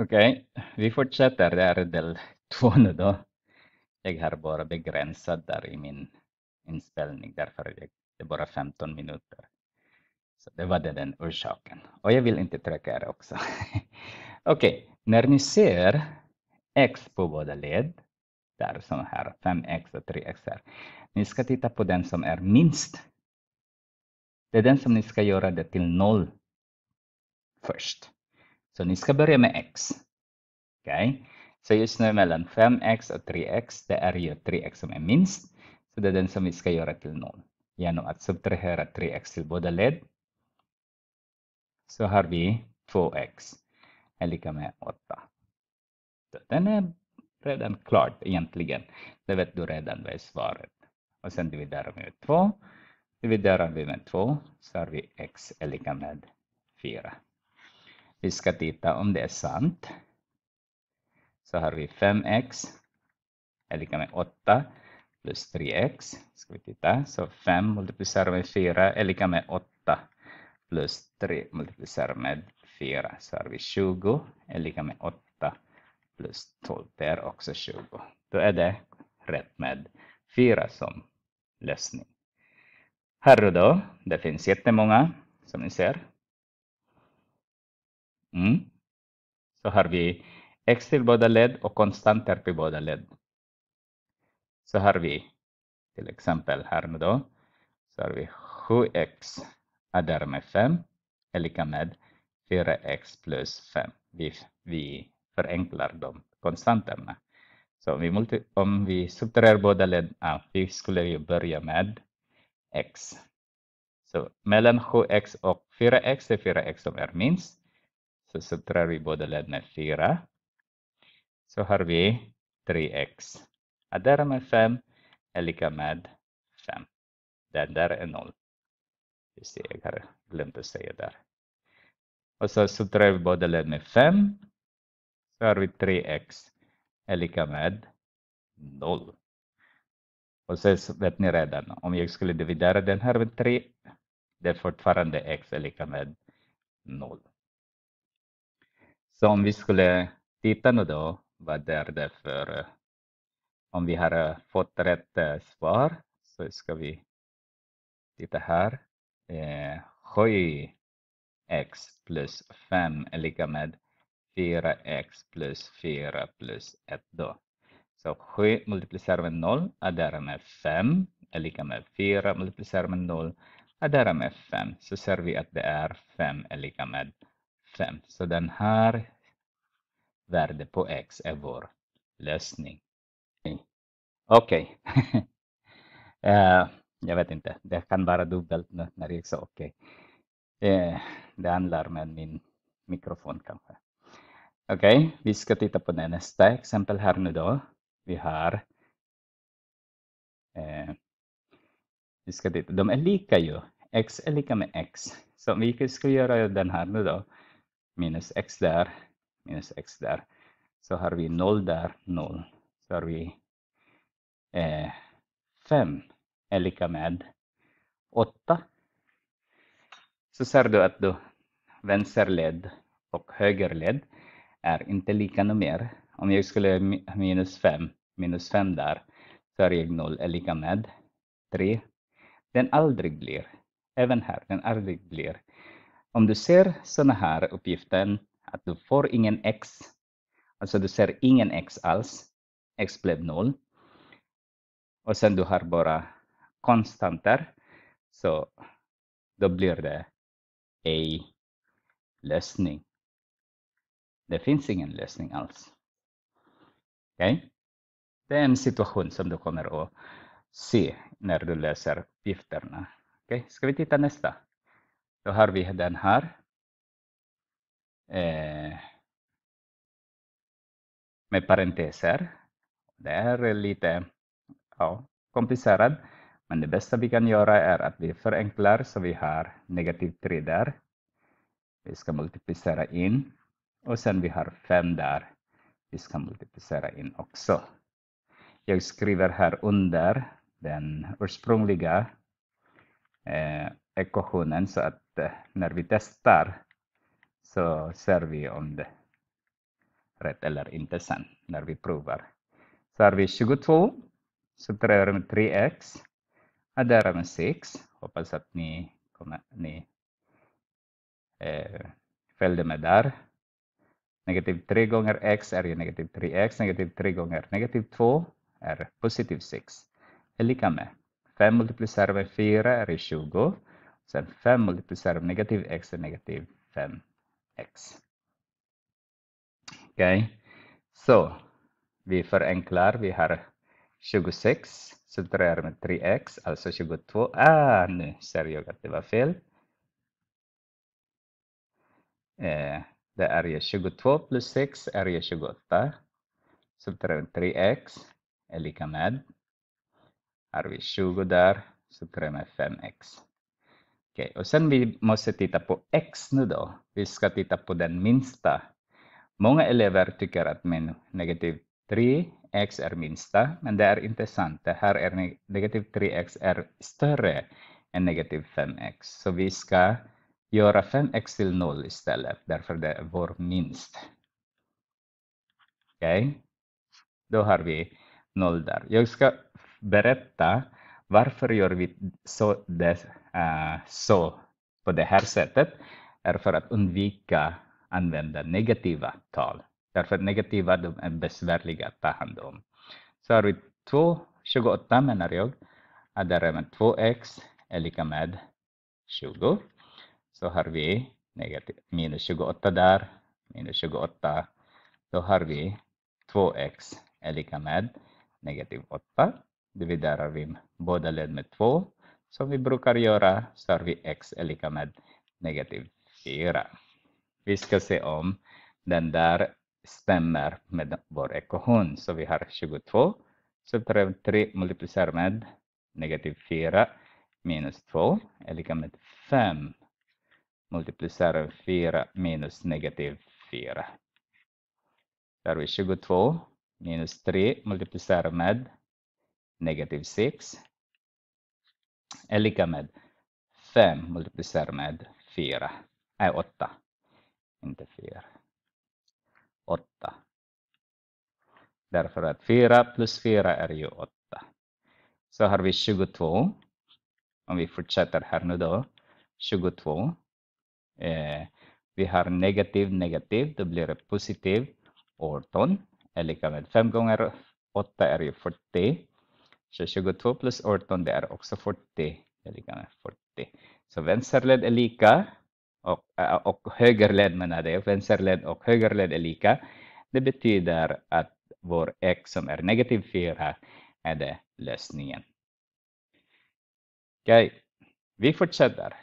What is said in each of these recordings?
Okej, okay. vi fortsätter. Det är del två nu då. Jag har bara begränsat där i min inspelning, därför jag, det är bara 15 minuter. Så det var den orsaken. Och jag vill inte trycka er också. Okej, okay. när ni ser x på båda led, där som här, 5x och 3x här. Ni ska titta på den som är minst. Det är den som ni ska göra det till noll först. Så ni ska börja med x. okay? så just nu mellan 5x och 3x, det är ju 3x som är minst. Så det är den som vi ska göra till noll genom att subtrahera 3x till båda led. Så har vi 2x är lika med 8. Så den är redan klart egentligen. Det vet du redan vad är svaret. Och sen dividerar vi med 2. Dividerar vi med 2 så har vi x är lika med 4. Vi ska titta om det är sant. Så har vi 5x är lika med 8 plus 3x. Ska vi titta. Så 5 multiplicerar med 4 är lika med 8 plus 3 multiplicerar med 4. Så har vi 20 är lika med 8 plus 12. Det är också 20. Då är det rätt med 4 som lösning. Här då, det finns jättemånga som ni ser. Mm. Så har vi x till båda led och konstanter i båda led. Så har vi till exempel här nu då. Så har vi 7x är där med 5 är lika med 4x plus 5. Vi, vi förenklar de konstanterna. Så om vi, multi, om vi subtraherar båda led, ah, vi skulle ju börja med x. Så mellan 7x och 4x är 4x som är minst. Så subtrar vi båda led med 4. Så har vi 3x. Addera med 5 är lika med 5. Den där är 0. jag har e e glömt e att säga där. Och så subtrar vi båda led med 5. Så har vi 3x är lika med 0. Och så vet ni redan, om jag skulle dividera den här med 3, det är fortfarande x är lika med 0. Så om vi skulle titta nu då, vad är det för... Eh, om vi har fått rätt eh, svar så ska vi titta här. 7x eh, plus 5 är lika med 4x plus 4 plus 1 då. Så 7 multiplicerar med 0 adderar med 5 är lika med 4 multiplicerar med 0 adderar med 5. Så ser vi att det är 5 är lika med 5. Så den här värdet på x är vår lösning. Okej. Okay. uh, eh, jag vet inte, det kan vara dubbelt nu när jag sa okej. Okay. Uh, eh, det handlar med min mikrofon kanske. Okej, okay. vi ska titta på nästa exempel här nu då. Vi har uh, vi ska titta. De är lika ju. X är lika med X. Så vi ska göra den här nu då minus x där, minus x där. Så har vi 0 där, 0. Så har vi 5 eh, är lika med 8. Så ser du att då vänsterled och högerled är inte lika mer. Om jag skulle minus 5, minus 5 där, så är jag 0 är lika med 3. Den aldrig blir, även här, den aldrig blir om du ser sådana här uppgiften, att du får ingen x, alltså du ser ingen x alls, x blev noll, och sen du har bara konstanter, så då blir det a lösning. Det finns ingen lösning alls. Okay? Det är en situation som du kommer att se när du läser uppgifterna. okay? ska vi titta nästa? Då har vi den här. Eh, med parenteser. Det är lite ja, komplicerat. Men det bästa vi kan göra är att vi förenklar så vi har negativ 3 där. Vi ska multiplicera in. Och sen vi har 5 där. Vi ska multiplicera in också. Jag skriver här under den ursprungliga eh, ekvationen så att eh, när vi testar så ser vi om det är rätt eller inte sen när vi provar. Så har vi 22, subtraherar med 3x, adderar med 6. Hoppas att ni, ni eh, följde med där. Negativ 3 gånger x är ju negativ 3x, negativ 3 gånger negativ 2 är positiv 6. Är lika med 5 multiplicerar med 4 är 20. Sen 5 multiplicerar med negativ x är negativ 5x. Okej, okay. så vi förenklar. Vi har 26 subtraherar med 3x, alltså 22. Ah, nu ser jag att det var fel. Eh, det är ju 22 plus 6 är ju 28. Subtraherar med 3x är lika med. Har vi 20 där, subtraherar med 5x. Okej, och sen vi måste titta på X nu då. Vi ska titta på den minsta. Många elever tycker att min negativ 3 x är minsta, men det är inte sant. Det här är negativ 3x är större än negativ 5x. Så vi ska göra 5x till 0 istället, därför det är vår minst. Okej, okay. då har vi 0 där. Jag ska berätta varför gör vi så det Eh, så på det här sättet är för att undvika använda negativa tal. Därför negativa de är besvärliga att ta hand om. Så har vi 2, 28 menar jag, där även 2x är lika med 20. Så har vi negativ, minus 28 där, minus 28. Då har vi 2x är lika med negativ 8. Dividerar vi båda led med 2 som vi brukar göra, har vi x är lika med negativ 4. Vi ska se om den där stämmer med vår ekvation. Så vi har 22 subtrahend 3 multiplicerar med negativ 4 minus 2 är lika med 5 multiplicerar 4 minus negativ 4. Där vi 22 minus 3 multiplicerar med negativ 6 är lika med 5 multiplicerat med 4, nej 8, inte 4, 8. Därför att 4 plus 4 är ju 8. Så har vi 22, om vi fortsätter här nu då, 22. Eh, vi har negativ, negativ, då blir det positiv, 18 är lika med 5 gånger 8 är ju 40. Så 22 plus 18, det är också 40. Det är 40. Så vänsterled är lika och, äh, och högerled menar det. Vänsterled och högerled är lika. Det betyder att vår x som är negativ 4 är det lösningen. Okej, okay. vi fortsätter.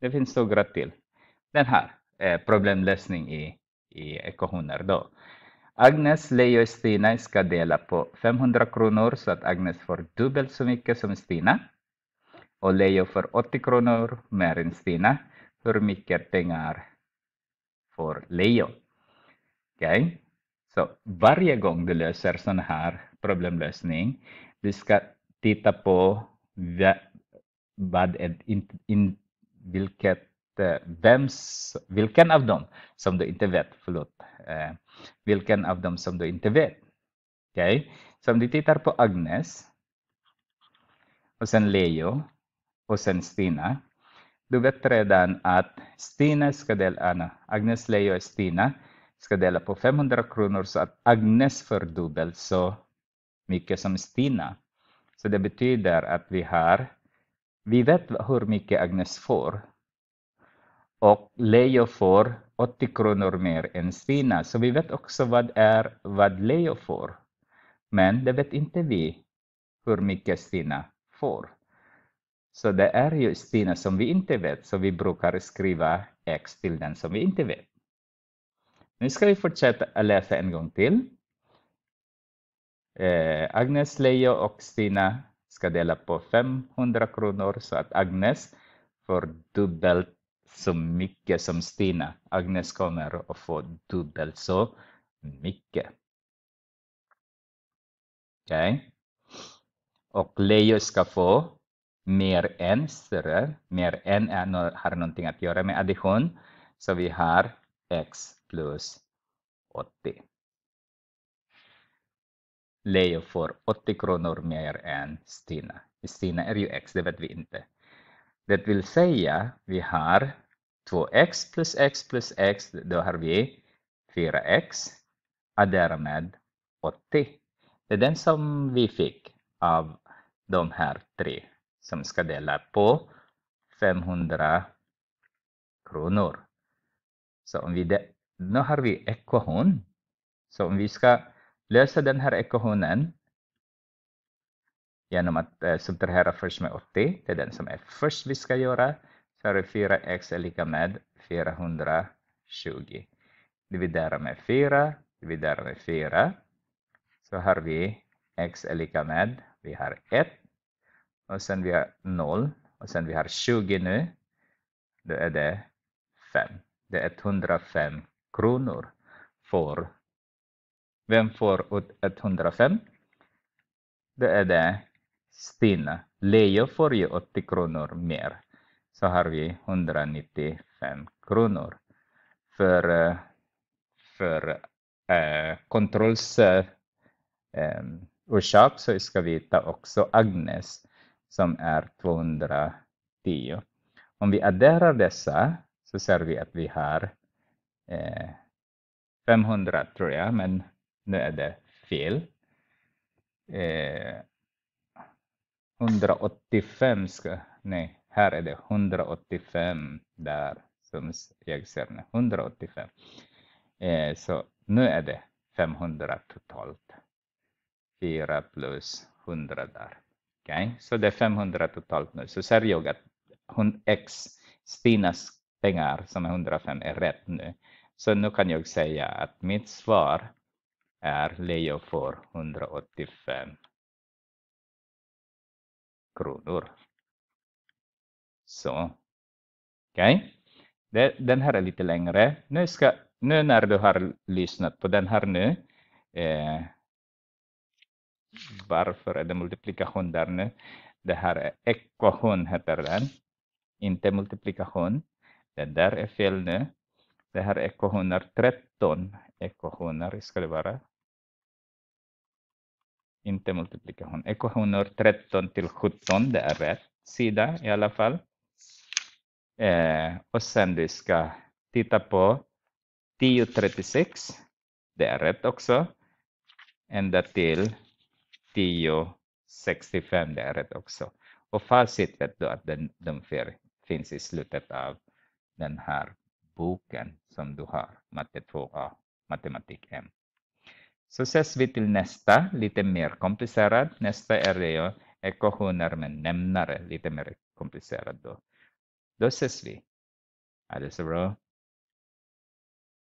Det finns några till. Den här är problemlösning i, i ekvationer då. Agnes, Leo och Stina ska dela på 500 kronor så att Agnes får dubbelt så mycket som Stina. Och Leo får 80 kronor mer än Stina. Hur mycket pengar får Leo? okay. så varje gång du löser sån här problemlösning, du ska titta på vad, vad är, in, in, vilket Eh, vems, vilken av dem som du inte vet, förlåt, eh, vilken av dem som du inte vet. Okej, okay? så om du tittar på Agnes och sen Leo och sen Stina. Du vet redan att Stina ska dela, ah, no, Agnes, Leo och Stina ska dela på 500 kronor så att Agnes får dubbelt så mycket som Stina. Så det betyder att vi har, vi vet hur mycket Agnes får och Leo får 80 kronor mer än Stina. Så vi vet också vad är vad Leo får. Men det vet inte vi hur mycket Stina får. Så det är ju Stina som vi inte vet, så vi brukar skriva x till den som vi inte vet. Nu ska vi fortsätta att läsa en gång till. Eh, Agnes, Leo och Stina ska dela på 500 kronor så att Agnes får dubbelt så mycket som Stina. Agnes kommer att få dubbelt så mycket. Okej. Okay. Och Leo ska få mer än större. Mer än har någonting att göra med addition. Så vi har x plus 80. Leo får 80 kronor mer än Stina. Stina är ju x, det vet vi inte. Det vill säga, vi har 2x plus x plus x, då har vi 4x, och därmed 80. Det är den som vi fick av de här tre som ska dela på 500 kronor. Så om vi nu har vi ekvation. Så om vi ska lösa den här ekvationen genom att eh, subtrahera först med 80. Det är den som är först vi ska göra. Så har vi 4x är lika med 420. Dividera med 4, dividera med 4. Så har vi x är lika med, vi har 1 och sen vi har 0 och sen vi har 20 nu. Då är det 5. Det är 105 kronor. För. Vem får ut 105? Då är det Stina, Leo får ju 80 kronor mer. Så har vi 195 kronor. För, eh, för äh, eh, kontrollorsak ehm, äh, så ska vi ta också Agnes som är 210. Om vi adderar dessa så ser vi att vi har äh, eh, 500 tror jag, men nu är det fel. Eh, 185 ska, nej, här är det 185 där som jag ser nu, 185. Eh, så nu är det 500 totalt. 4 plus 100 där. okay? så det är 500 totalt nu. Så ser jag att hon, X, Stinas pengar som är 105 är rätt nu. Så nu kan jag säga att mitt svar är Leo får 185 kronor. Så. Okej. Okay. Den här är lite längre. Nu, ska, nu när du har lyssnat på den här nu. Eh, varför är det multiplikation där nu? Det här är ekvation heter den. Inte multiplikation. Den där är fel nu. Det här är ekvationer 13. Ekvationer ska det vara inte multiplikation. Ekvationer 13 till 17, det är rätt sida i alla fall. Eh, och sen du ska titta på 1036, det är rätt också. Ända till 1065, det är rätt också. Och facit vet du att den, de finns i slutet av den här boken som du har, matte 2A, matematik M. Så ses vi till nästa, lite mer komplicerad. Nästa är det ekvationer med nämnare, lite mer komplicerad då. Då ses vi. Ha det så bra.